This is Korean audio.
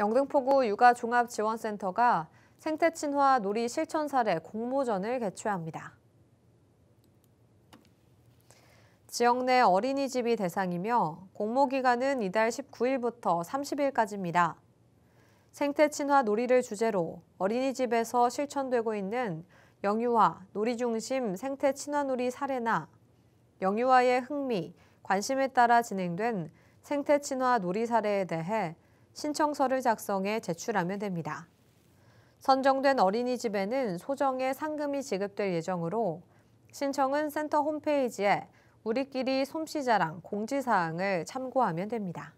영등포구 육아종합지원센터가 생태친화 놀이 실천 사례 공모전을 개최합니다. 지역 내 어린이집이 대상이며 공모기간은 이달 19일부터 30일까지입니다. 생태친화 놀이를 주제로 어린이집에서 실천되고 있는 영유아, 놀이중심 생태친화 놀이 사례나 영유아의 흥미, 관심에 따라 진행된 생태친화 놀이 사례에 대해 신청서를 작성해 제출하면 됩니다. 선정된 어린이집에는 소정의 상금이 지급될 예정으로 신청은 센터 홈페이지에 우리끼리 솜씨 자랑 공지사항을 참고하면 됩니다.